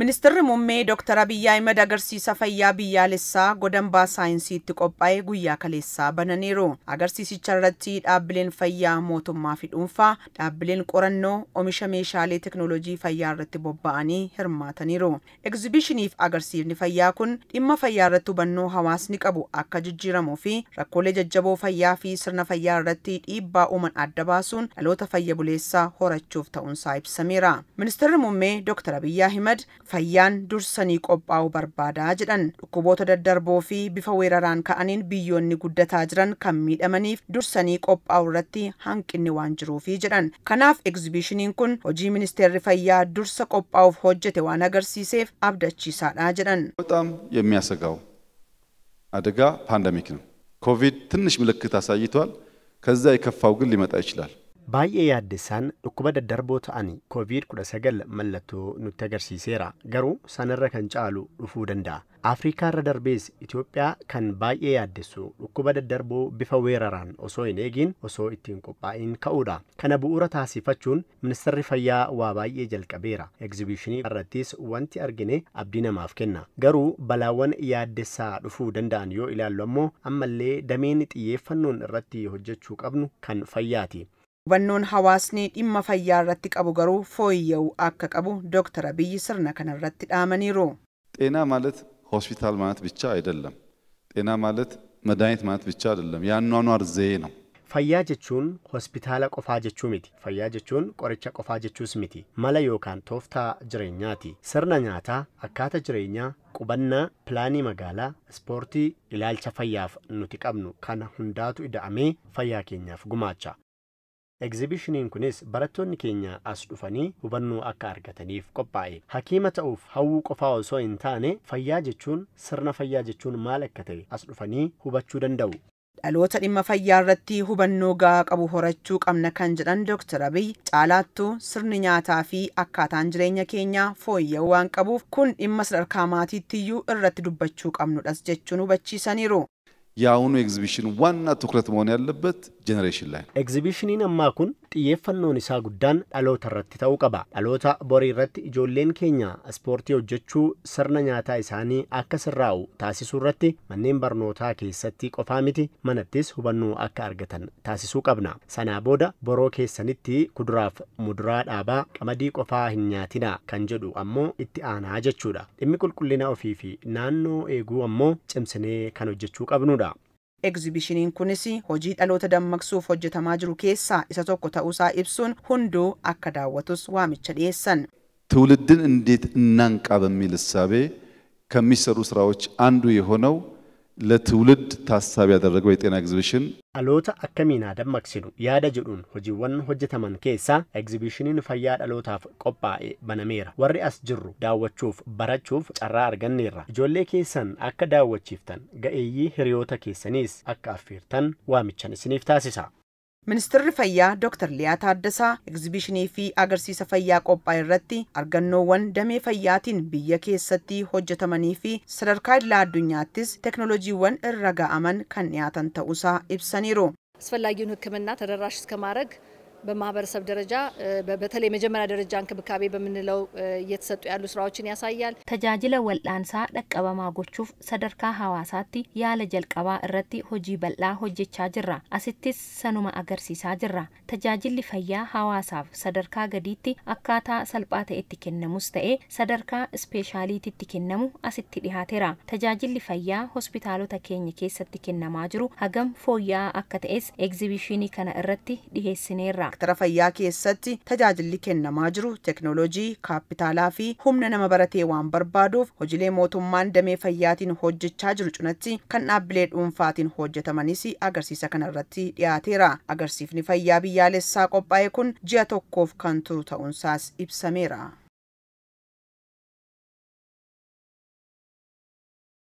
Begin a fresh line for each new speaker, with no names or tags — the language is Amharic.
ሚኒስትር ሙሜ ዶክተር አብይ አህመድ አገርሲሳ ፈያ ብያሌሳ ጎደንባ ሳይንሲት ቆጳኤ ጉያ ከሌሳ በነኔሩ አገርሲሲቸረቲ ዳብሌን ፈያ ሞቱማ ፊዱንፋ ዳብሌን ቆረኖ ኦሚሸ ቴክኖሎጂ ፈያ ረት ቦባአኒ ህርማተኒሩ ኤግዚቢሽኒፍ አገርሲኒ ፈያ ኩን ዲማ ፈያ በኖ ሀዋስኒ ቀቡ አካ ጅጅረሞ ረኮሌ ጀጀቦ ፈያ ፊ ስርነ ፈያ ዲባ ኡመን አደባሱን ያሎተ ፈየ ቡሌሳ ሆረቹፍ ተውን ሳይብ ሰሜራ ሚኒስትር ሙሜ ዶክተር አብይ አህመድ fayyaan dursanii qophaa'uu barbaadaa jedhan dhukkuboota daddarboo fi bifa weeraraan ka'aniin biyyoonni guddataa jiran kan miidhamaniif dursanii qophaa'uu irratti hanqinni waan jiruufi jedhan kanaaf egzibishiniin kun hojii ministeerri fayyaa dursa qophaa'uuf hojjete waan agarsiiseef abdachiisaadha jedhan በጣም
የሚያሰጋው አደጋ ፓንደሚክ ነው ኮቪድ ትንሽ ምልክት አሳይቷል ከዛ የከፋው ግን ሊመጣ ይችላል
Baay'ee yaaddessaan dhukkuba daddarboo ta'anii COVID-19 mallattoo nutti agarsiiseera. Garuu sanarra kan caalu dhufuu danda'a. Afrikaa irra darbees itiyoophiyaa kan baay'ee yaaddessu dhukkuba daddarboo bifa weeraraan osoo hin eegin osoo ittiin qophaa'in ka'uudha. Kana bu'uura taasifachuun ministarri fayyaa waa baay'ee jalqabeera. Egzibishinii irrattis wanti argine abdii namaaf kenna. Garuu balaawwan yaaddessaa dhufuu danda'an yoo ilaallu ammoo ammallee dameen xiyyeeffannoon irratti hojjechuu qabnu kan fayyaati. Hubannoon hawaasni dhimma fayyaa irratti qabu garuu fooyya'uu akka qabu
ዶክተር አብይ sirna kana irratti dhaamaniiru።
ጤና ማለት ሆስፒታል ማለት ብቻ አይደለም። ጤና ማለት መድኃኒት ማለት ብቻ አይደለም። የአኗኗር ዘዬ ነው።
Fayyaa jechuun hospitaala qofaa jechuu miti. Fayyaa jechuun qoricha qofaa jechuus miti. Mala yookaan tooftaa jireenyaati. Sirna nyaataa, akkaata jireenyaa, qubannaa, pilaanii magaalaa, ispoortii, ilaalcha fayyaaf nuti qabnu kana hundaatu ida'amee fayyaa keenyaaf gumaacha. Egzibishiniin kunis barattoonni keenya as dhufanii hubannoo akka argataniif qophaa'e. Hakiima ta'uuf hawwuu qofaa osoo hin taane fayyaa jechuun sirna fayyaa jechuun maal akka ta'e as dhufanii hubachuu danda'u. dhaloota dhimma fayyaa irratti hubannoo gahaa qabu
horachuu qabna kan jedhan Dr. Abiy caalaattuu sirni nyaataa fi akkaataan jireenya keenyaa fooyya'uu waan qabuuf kun dhimma sadarkaa maatiitti irratti dubbachuu qabnudhas jechuun
hubachiisaniiru። የአሁኑ ኤግዚቢሽን ዋና ትኩረት መሆን ያለበት
Egzibishiniin ammaa kun xiyyeeffannoon isaa guddaan dhaloota irratti ta'uu qaba. Dhaloota borii irratti ijoolleen keenya ispoortii hojjechuu sirna nyaataa isaanii akka sirraa'u taasisuu irratti manneen barnootaa keessatti qofaa miti manattis hubannoo akka argatan taasisuu qabna. Sanaa booda boroo keessanitti kuduraaf muduraa dhaabaa qamadii qofaa hin nyaatinaa kan jedhu ammoo itti aanaa jechuudha. Dhimmi qulqullina ofii fi naannoo eeguu ammoo cimsinee kan hojjechuu qabnudha.
Egzibishiniin kunis hojii dhaloota dammaqsuuf hojjetamaa jiru keessaa isa tokko ta'uusaa ibsuun hunduu akka daawwatus waamicha dhiyeessan።
ትውልድን
እንዴት miilisaabee kan እሳቤ siraawwachi aanduu yoo የሆነው ለትውልድ ታሳቢ ያደረገው የጤና ኤግዚቢሽን
dhaloota akkamiin dammaqsinu yaada jedhuun hojiiwwan hojjetaman keessaa egzibishiniin fayyaa dhalootaaf qophaa'e banameera warri as jirru daawwachuuf barachuuf carraa arganneerra ijoollee keessan akka daawwachiiftan ga'eeyyii hiriyoota keessaniis akka affeertan waamichan isiniif taasisa ministeerri
fayyaa dooktar Liyaa Taaddasaa egzibishinii fi agarsiisa fayyaa qophaa'e irratti argannoowwan damee fayyaatiin biyya keessatti hojjetamanii fi sadarkaa idilaa addunyaattis teknoolojiiwwan irra ga'aman kan dhiyaatan ta'uusaa ibsaniiru.
አስፈላጊውን ሕክምና ተደራሽ እስከ ማድረግ በማህበረሰብ ደረጃ በተለይ መጀመሪያ ደረጃ እንክብካቤ በምንለው እየተሰጡ ያሉ ስራዎችን ያሳያል።
ተጃጅለ ወላንሳ ደቀበማ ጎቹፍ ሰደርካ ሀዋሳቲ ያለ ጀልቀባ እረቲ ሆጂ በላ ሆጀቻ ጅራ አሲቲስ ሰኑማ አገርሲሳ ጅራ ተጃጅል ፈያ ሀዋሳፍ ሰደርካ ገዲቲ አካታ ሰልጳተ ኢትኬነሙስ ተኤ ሰደርካ ስፔሻሊቲ ኢትኬነሙ አሲቲ ዲሃቴራ ተጃጅል ፈያ ሆስፒታሎ ተኬኝ ኬሰ ጅሩ ሀገም ፎያ አከተኤስ ኤግዚቢሽኒ ከነ እረቲ ዲሄስኔራ seektara fayyaa keessatti tajaajilli kennamaa jiru teknoolojii kaapitaalaa fi humna nama baratee waan barbaaduuf hojiilee mootummaan damee fayyaatiin hojjechaa jiru cunatti kan dhaabbilee dhuunfaatiin hojjetamanis agarsiisa kanarratti dhiyaateera agarsiifni fayyaa biyyaalessaa qophaa'e kun ji'a tokkoof kan turu ta'uunsaas ibsameera.